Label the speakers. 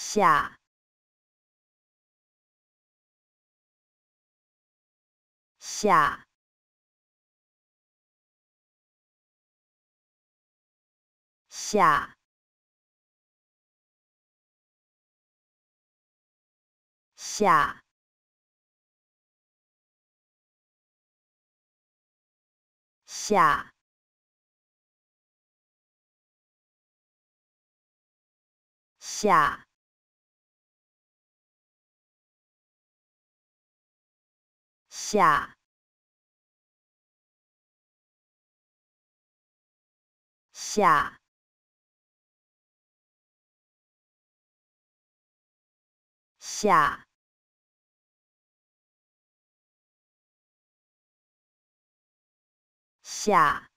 Speaker 1: 下下下下下下。下下下下。